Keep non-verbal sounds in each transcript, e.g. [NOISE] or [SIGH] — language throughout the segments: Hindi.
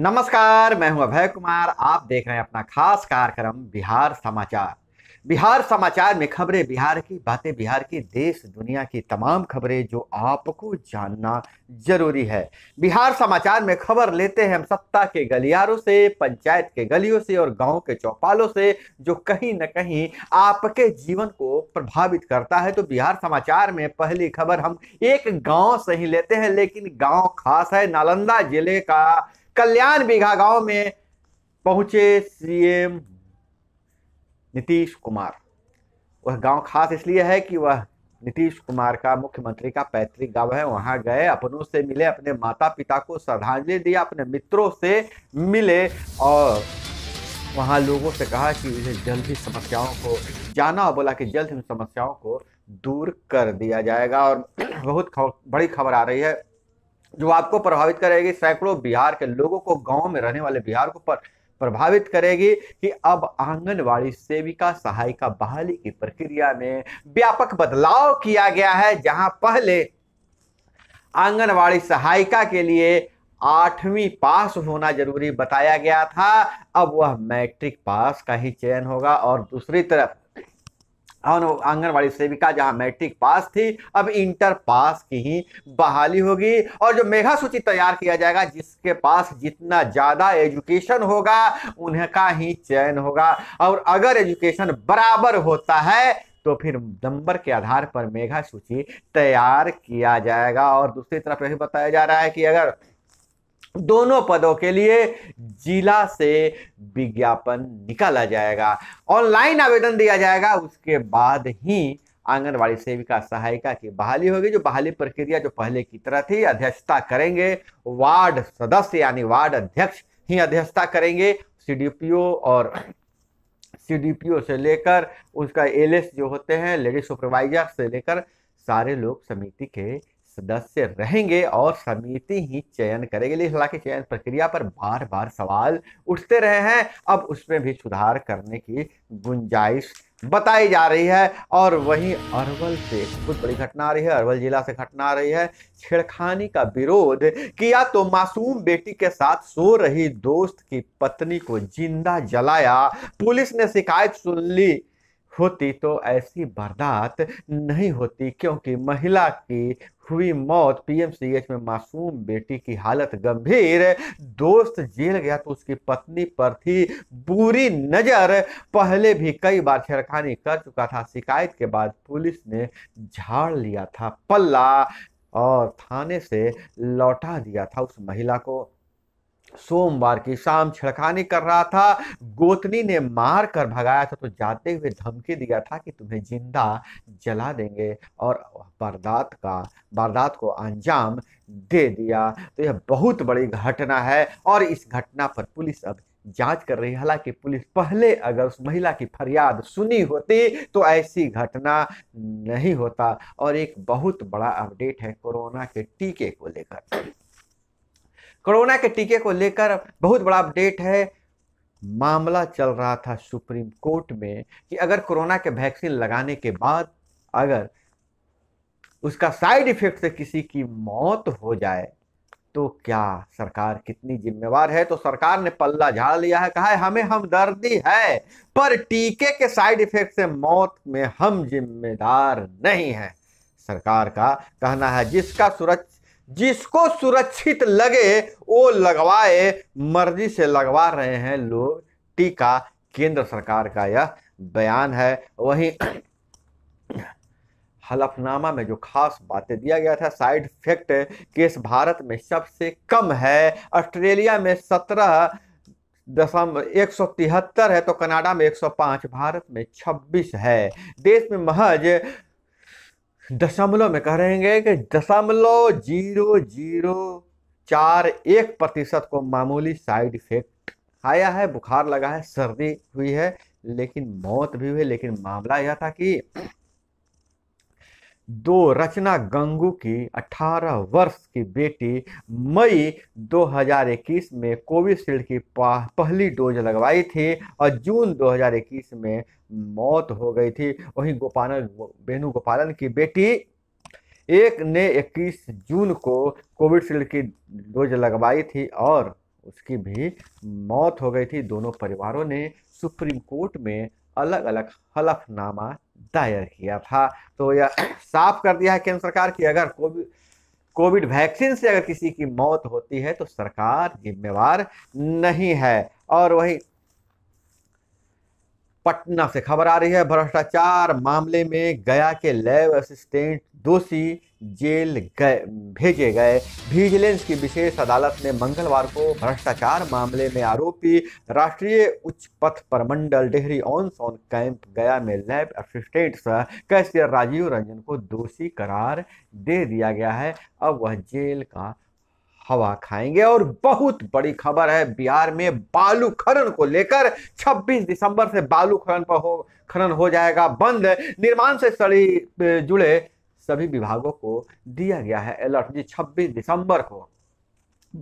नमस्कार मैं हूं अभय कुमार आप देख रहे हैं अपना खास कार्यक्रम बिहार समाचार बिहार समाचार में खबरें बिहार की बातें बिहार की देश दुनिया की तमाम खबरें जो आपको जानना जरूरी है बिहार समाचार में खबर लेते हैं हम सत्ता के गलियारों से पंचायत के गलियों से और गांव के चौपालों से जो कहीं ना कहीं आपके जीवन को प्रभावित करता है तो बिहार समाचार में पहली खबर हम एक गांव से ही लेते हैं लेकिन गांव खास है नालंदा जिले का कल्याण बीघा गांव में पहुंचे सीएम नीतीश कुमार वह गांव खास इसलिए है कि वह नीतीश कुमार का मुख्यमंत्री का पैतृक गांव है वहां गए अपनों से मिले अपने माता पिता को श्रद्धांजलि दी अपने मित्रों से मिले और वहां लोगों से कहा कि उन्हें जल्द ही समस्याओं को जाना और बोला कि जल्द ही समस्याओं को दूर कर दिया जाएगा और बहुत बड़ी खबर आ रही है जो आपको प्रभावित करेगी सैकड़ों बिहार के लोगों को गाँव में रहने वाले बिहार को पर, प्रभावित करेगी कि अब आंगनवाड़ी सेविका सहायिका बहाली की प्रक्रिया में व्यापक बदलाव किया गया है जहां पहले आंगनवाड़ी सहायिका के लिए आठवीं पास होना जरूरी बताया गया था अब वह मैट्रिक पास का ही चयन होगा और दूसरी तरफ आंगनबाड़ी सेविका जहां मैट्रिक पास थी अब इंटर पास की ही बहाली होगी और जो मेघा सूची तैयार किया जाएगा जिसके पास जितना ज़्यादा एजुकेशन होगा उनका ही चयन होगा और अगर एजुकेशन बराबर होता है तो फिर नंबर के आधार पर मेघा सूची तैयार किया जाएगा और दूसरी तरफ यही बताया जा रहा है कि अगर दोनों पदों के लिए जिला से विज्ञापन निकाला जाएगा ऑनलाइन आवेदन दिया जाएगा उसके बाद ही आंगनवाड़ी सेविका सहायिका की बहाली होगी जो बहाली प्रक्रिया जो पहले की तरह थी अध्यक्षता करेंगे वार्ड सदस्य यानी वार्ड अध्यक्ष ही अध्यक्षता करेंगे सीडीपीओ और सीडीपीओ से लेकर उसका एलएस जो होते हैं लेडी सुपरवाइजर से लेकर सारे लोग समिति के सदस्य रहेंगे और समिति ही चयन करेगी लेकिन हालांकि चयन प्रक्रिया पर बार बार सवाल उठते रहे हैं अब उसमें भी सुधार करने की गुंजाइश बताई जा रही है और वहीं अरवल से कुछ बड़ी घटना आ रही है अरवल जिला से घटना आ रही है छेड़खानी का विरोध किया तो मासूम बेटी के साथ सो रही दोस्त की पत्नी को जिंदा जलाया पुलिस ने शिकायत सुन ली होती तो ऐसी बर्दात नहीं होती क्योंकि महिला की हुई मौत पीएमसीएच में मासूम बेटी की हालत गंभीर दोस्त जेल गया तो उसकी पत्नी पर थी बुरी नजर पहले भी कई बार छेड़खानी कर चुका था शिकायत के बाद पुलिस ने झाड़ लिया था पल्ला और थाने से लौटा दिया था उस महिला को सोमवार की शाम छिड़खानी कर रहा था गोतनी ने मार कर भगाया था तो जाते हुए धमकी दिया था कि तुम्हें जिंदा जला देंगे और वारदात का वारदात को अंजाम दे दिया तो यह बहुत बड़ी घटना है और इस घटना पर पुलिस अब जांच कर रही है हालांकि पुलिस पहले अगर उस महिला की फरियाद सुनी होती तो ऐसी घटना नहीं होता और एक बहुत बड़ा अपडेट है कोरोना के टीके को लेकर कोरोना के टीके को लेकर बहुत बड़ा अपडेट है मामला चल रहा था सुप्रीम कोर्ट में कि अगर कोरोना के वैक्सीन लगाने के बाद अगर उसका साइड इफेक्ट से किसी की मौत हो जाए तो क्या सरकार कितनी जिम्मेवार है तो सरकार ने पल्ला झाड़ लिया है कहा है हमें हमदर्दी है पर टीके के साइड इफेक्ट से मौत में हम जिम्मेदार नहीं है सरकार का कहना है जिसका सुरक्षा जिसको सुरक्षित लगे वो लगवाए मर्जी से लगवा रहे हैं लोग टीका केंद्र सरकार का यह बयान है वहीं [CLEARS THROAT] हलफनामा में जो खास बातें दिया गया था साइड इफेक्ट केस भारत में सबसे कम है ऑस्ट्रेलिया में सत्रह दशम एक सौ तिहत्तर है तो कनाडा में एक सौ पाँच भारत में छब्बीस है देश में महज दशमलव में कह रहे हैं कि दशमलव जीरो जीरो चार एक प्रतिशत को मामूली साइड इफेक्ट आया है बुखार लगा है सर्दी हुई है लेकिन मौत भी हुई लेकिन मामला यह था कि दो रचना गंगू की 18 वर्ष की बेटी मई 2021 में कोविशील्ड की पहली डोज लगवाई थी और जून 2021 में मौत हो गई थी वहीं गोपालन वेणुगोपालन की बेटी एक ने 21 जून को कोविशील्ड की डोज लगवाई थी और उसकी भी मौत हो गई थी दोनों परिवारों ने सुप्रीम कोर्ट में अलग अलग हलफनामा दायर किया था तो यह साफ कर दिया है केंद्र सरकार की अगर कोविड कोविड वैक्सीन से अगर किसी की मौत होती है तो सरकार जिम्मेवार नहीं है और वही पटना से खबर आ रही है भ्रष्टाचार मामले में गया के लैब असिस्टेंट दोषी जेल गए भेजे गए विजिलेंस की विशेष अदालत ने मंगलवार को भ्रष्टाचार मामले में आरोपी राष्ट्रीय उच्च पथ प्रमंडल Dehri on Son camp Gaya में लैब असिस्टेंट सह कैशियर राजीव रंजन को दोषी करार दे दिया गया है अब वह जेल का हवा खाएंगे और बहुत बड़ी खबर है बिहार में बालू खनन को लेकर 26 दिसंबर से बालू खनन पर हो खनन हो जाएगा बंद निर्माण से सड़ी जुड़े सभी विभागों को दिया गया है अलर्ट जी 26 दिसंबर को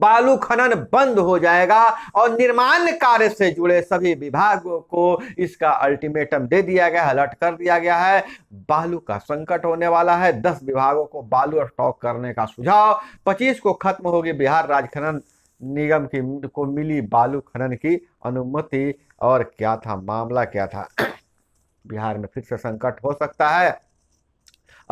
बालू खनन बंद हो जाएगा और निर्माण कार्य से जुड़े सभी विभागों को इसका अल्टीमेटम दे दिया गया अलर्ट कर दिया गया है बालू का संकट होने वाला है दस विभागों को बालू स्टॉक करने का सुझाव पच्चीस को खत्म होगी बिहार राज्य खनन निगम की को मिली बालू खनन की अनुमति और क्या था मामला क्या था [COUGHS] बिहार में फिर से संकट हो सकता है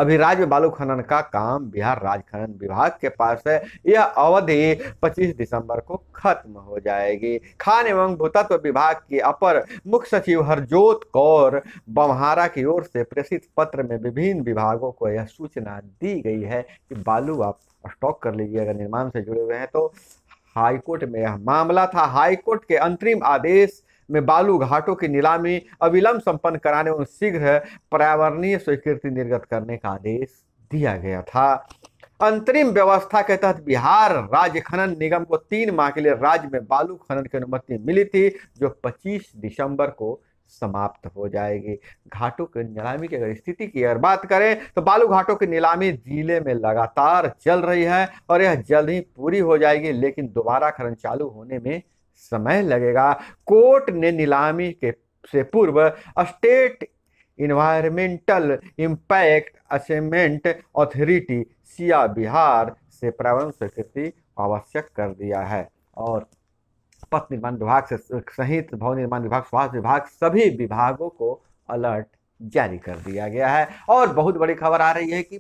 राज्य बालू खनन का काम बिहार राज्य खनन विभाग के पास है यह अवधि 25 दिसंबर को खत्म हो जाएगी खान एवं भूतत्व विभाग की अपर मुख्य सचिव हरजोत कौर बम्हारा की ओर से प्रेषित पत्र में विभिन्न विभागों को यह सूचना दी गई है कि बालू आप स्टॉक कर लीजिए अगर निर्माण से जुड़े हुए हैं तो हाईकोर्ट में यह मामला था हाईकोर्ट के अंतरिम आदेश में बालू घाटों की नीलामी अविलंब संपन्न कराने और शीघ्र पर्यावरणीय स्वीकृति निर्गत करने का आदेश दिया गया था अंतरिम व्यवस्था के तहत बिहार राज्य खनन निगम को तीन माह के लिए राज्य में बालू खनन की अनुमति मिली थी जो 25 दिसंबर को समाप्त हो जाएगी घाटों की नीलामी की अगर स्थिति की अगर बात करें तो बालू घाटों की नीलामी जिले में लगातार चल रही है और यह जल्द ही पूरी हो जाएगी लेकिन दोबारा खनन चालू होने में समय लगेगा कोर्ट ने नीलामी के से पूर्व state environmental impact assessment authority SEIAA Bihar से प्रारंभ स्वीकृति आवश्यक कर दिया है और पथ निर्माण विभाग से सहित भवन निर्माण विभाग स्वास्थ्य विभाग सभी विभागों को अलर्ट जारी कर दिया गया है और बहुत बड़ी खबर आ रही है कि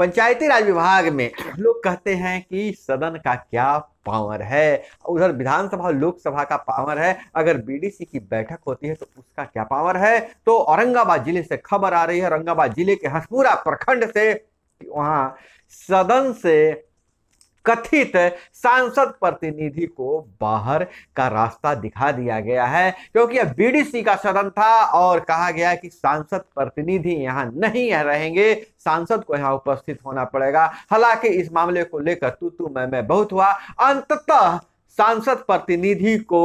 पंचायती राज विभाग में लोग कहते हैं कि सदन का क्या पावर है उधर विधानसभा लोकसभा का पावर है अगर बीडीसी की बैठक होती है तो उसका क्या पावर है तो औरंगाबाद जिले से खबर आ रही है औरंगाबाद जिले के हसपुरा प्रखंड से वहां सदन से कथित सांसद प्रतिनिधि को बाहर का रास्ता दिखा दिया गया है क्योंकि अब बीडीसी का सदन था और कहा गया कि सांसद प्रतिनिधि यहां नहीं रहेंगे सांसद को यहाँ उपस्थित होना पड़ेगा हालांकि इस मामले को लेकर तू तू मैं मैं बहुत हुआ अंततः सांसद प्रतिनिधि को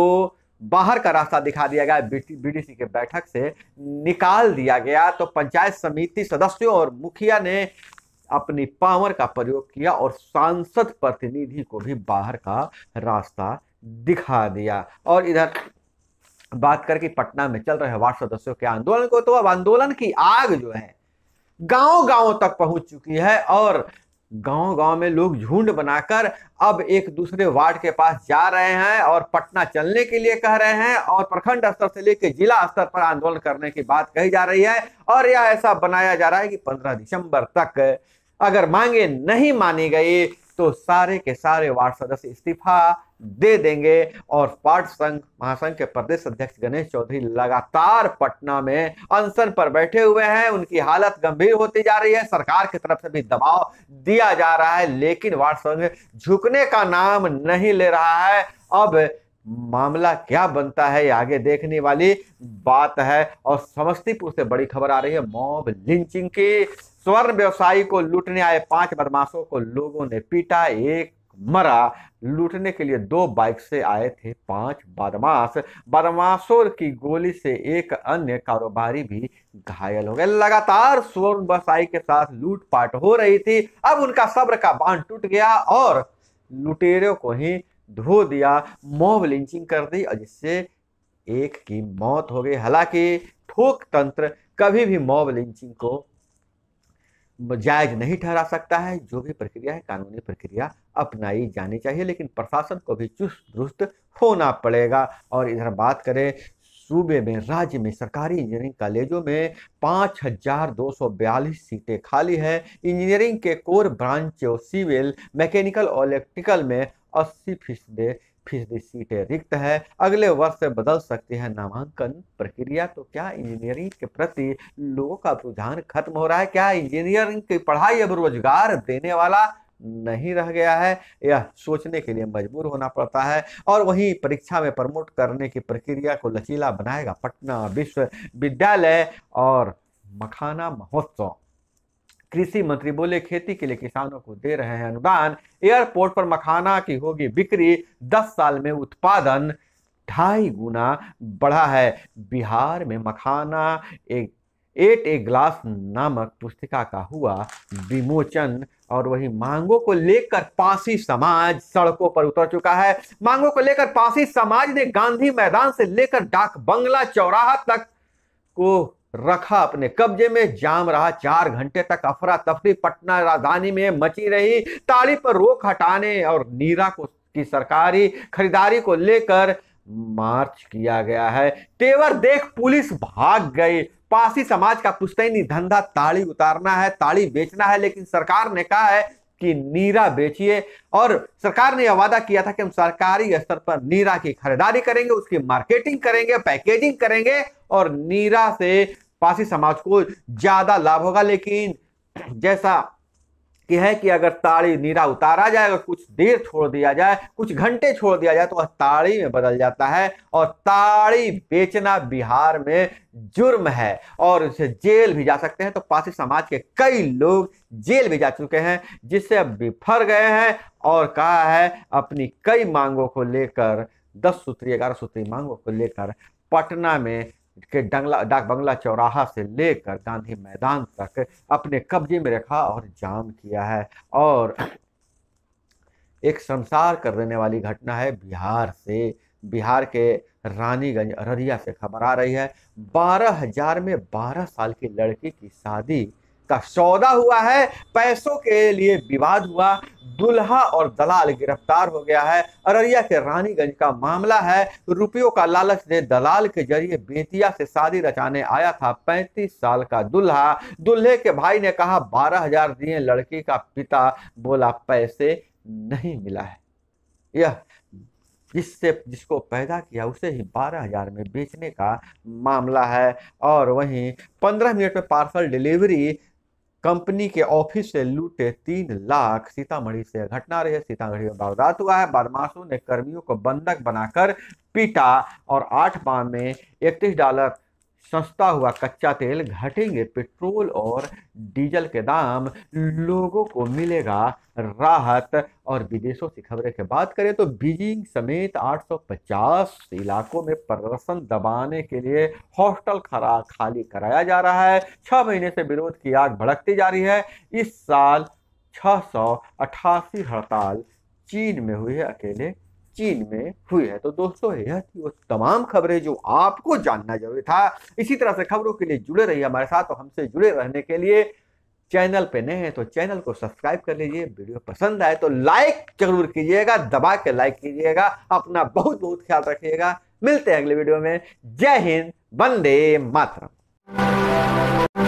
बाहर का रास्ता दिखा दिया गया बीडीसी के बैठक से निकाल दिया गया तो पंचायत समिति सदस्यों और मुखिया ने अपनी पावर का प्रयोग किया और सांसद प्रतिनिधि को भी बाहर का रास्ता दिखा दिया और इधर बात करके पटना में चल रहे वार्ड सदस्यों के आंदोलन को तो अब आंदोलन की आग जो है गांव गांव तक पहुंच चुकी है और गांव गांव में लोग झुंड बनाकर अब एक दूसरे वार्ड के पास जा रहे हैं और पटना चलने के लिए कह रहे हैं और प्रखंड स्तर से लेकर जिला स्तर पर आंदोलन करने की बात कही जा रही है और यह ऐसा बनाया जा रहा है कि 15 दिसंबर तक अगर मांगे नहीं मानी गई तो सारे के सारे वार्ड सदस्य इस्तीफा दे देंगे और पाठ संघ महासंघ के प्रदेश अध्यक्ष गणेश चौधरी लगातार पटना में अनशन पर बैठे हुए हैं उनकी हालत गंभीर होती जा रही है सरकार की तरफ से भी दबाव दिया जा रहा है लेकिन वार्ड संघ झुकने का नाम नहीं ले रहा है अब मामला क्या बनता है आगे देखने वाली बात है और समस्तीपुर से बड़ी खबर आ रही है मॉब लिंचिंग की स्वर्ण व्यवसायी को लूटने आए पांच बदमाशों को लोगों ने पीटा एक मरा लूटने के लिए दो बाइक से आए थे पांच बदमाश बदमाशों की गोली से एक अन्य कारोबारी भी घायल हो गए लगातार स्वर्ण व्यवसायी के साथ लूटपाट हो रही थी अब उनका सब्र का बांध टूट गया और लुटेरों को ही धो दिया मॉब लिंचिंग कर दी और जिससे एक की मौत हो गई हालांकि ठोक तंत्र कभी भी मॉब लिंचिंग को जायज नहीं ठहरा सकता है जो भी प्रक्रिया है कानूनी प्रक्रिया अपनाई जानी चाहिए लेकिन प्रशासन को भी चुस्त दुरुस्त होना पड़ेगा और इधर बात करें सूबे में राज्य में सरकारी इंजीनियरिंग कॉलेजों में पाँच हजार दो सौ बयालीस सीटें खाली है इंजीनियरिंग के कोर ब्रांच सिविल मैकेनिकल और इलेक्ट्रिकल में अस्सी फीसद फीसदी सीटें रिक्त है अगले वर्ष से बदल सकती है नामांकन प्रक्रिया तो क्या इंजीनियरिंग के प्रति लोगों का रुझान खत्म हो रहा है क्या इंजीनियरिंग की पढ़ाई अब रोजगार देने वाला नहीं रह गया है यह सोचने के लिए मजबूर होना पड़ता है और वहीं परीक्षा में प्रमोट करने की प्रक्रिया को लचीला बनाएगा पटना विश्वविद्यालय और मखाना महोत्सव कृषि मंत्री बोले खेती के लिए किसानों को दे रहे हैं अनुदान एयरपोर्ट पर मखाना की होगी बिक्री दस साल में उत्पादन ढाई गुना बढ़ा है बिहार में मखाना एक एट ए ग्लास नामक पुस्तिका का हुआ विमोचन और वही मांगों को लेकर पासी समाज सड़कों पर उतर चुका है मांगों को लेकर पासी समाज ने गांधी मैदान से लेकर डाक बंगला चौराहा तक को रखा अपने कब्जे में जाम रहा चार घंटे तक अफरा तफरी पटना राजधानी में मची रही ताली पर रोक हटाने और नीरा को की सरकारी खरीदारी को लेकर मार्च किया गया है तेवर देख पुलिस भाग गई पासी समाज का पुस्तैनी धंधा ताली उतारना है ताली बेचना है लेकिन सरकार ने कहा है कि नीरा बेचिए और सरकार ने यह वादा किया था कि हम सरकारी स्तर पर नीरा की खरीदारी करेंगे उसकी मार्केटिंग करेंगे पैकेजिंग करेंगे और नीरा से पासी समाज को ज्यादा लाभ होगा लेकिन जैसा कि है कि अगर ताड़ी नीरा उतारा जाए अगर कुछ देर छोड़ दिया जाए कुछ घंटे छोड़ दिया जाए तो वह ताड़ी में बदल जाता है और ताड़ी बेचना बिहार में जुर्म है और उसे जेल भी जा सकते हैं तो पासी समाज के कई लोग जेल भी जा चुके हैं जिससे अब बिफर गए हैं और कहा है अपनी कई मांगों को लेकर दस सूत्री ग्यारह सूत्री मांगों को लेकर पटना में के डंगला डाक बंगला चौराहा से लेकर गांधी मैदान तक अपने कब्जे में रखा और जाम किया है और एक संसार कर देने वाली घटना है बिहार से बिहार के रानीगंज अररिया से खबर आ रही है बारह हजार में बारह साल की लड़की की शादी का सौदा हुआ है पैसों के लिए विवाद हुआ दुल्हा और दलाल गिरफ्तार हो गया है अररिया के रानीगंज का मामला है रुपयों का लालच दे दलाल के जरिए बेतिया से शादी रचाने आया था 35 साल का दुल्हा दुल्हे के भाई ने कहा बारह हजार दिए लड़की का पिता बोला पैसे नहीं मिला है यह जिससे जिसको पैदा किया उसे ही बारह हजार में बेचने का मामला है और वहीं पंद्रह मिनट में पार्सल डिलीवरी कंपनी के ऑफिस से लूटे तीन लाख सीतामढ़ी से घटना रही है सीतामढ़ी में वारदात हुआ है बदमाशों ने कर्मियों को बंधक बनाकर पीटा और आठ माह में इकतीस डॉलर सस्ता हुआ कच्चा तेल घटेंगे पेट्रोल और डीजल के दाम लोगों को मिलेगा राहत और विदेशों से खबरें के बात करें तो बीजिंग समेत 850 इलाकों में प्रदर्शन दबाने के लिए हॉस्टल खरा खाली कराया जा रहा है छः महीने से विरोध की आग भड़कती जा रही है इस साल छः हड़ताल चीन में हुई है अकेले चीन में हुई है तो दोस्तों यह थी वो तमाम खबरें जो आपको जानना जरूरी था इसी तरह से खबरों के लिए जुड़े रहिए हमारे साथ और हमसे जुड़े रहने के लिए चैनल पे नए हैं तो चैनल को सब्सक्राइब कर लीजिए वीडियो पसंद आए तो लाइक जरूर कीजिएगा दबा के लाइक कीजिएगा अपना बहुत बहुत ख्याल रखिएगा मिलते हैं अगले वीडियो में जय हिंद वंदे मातरम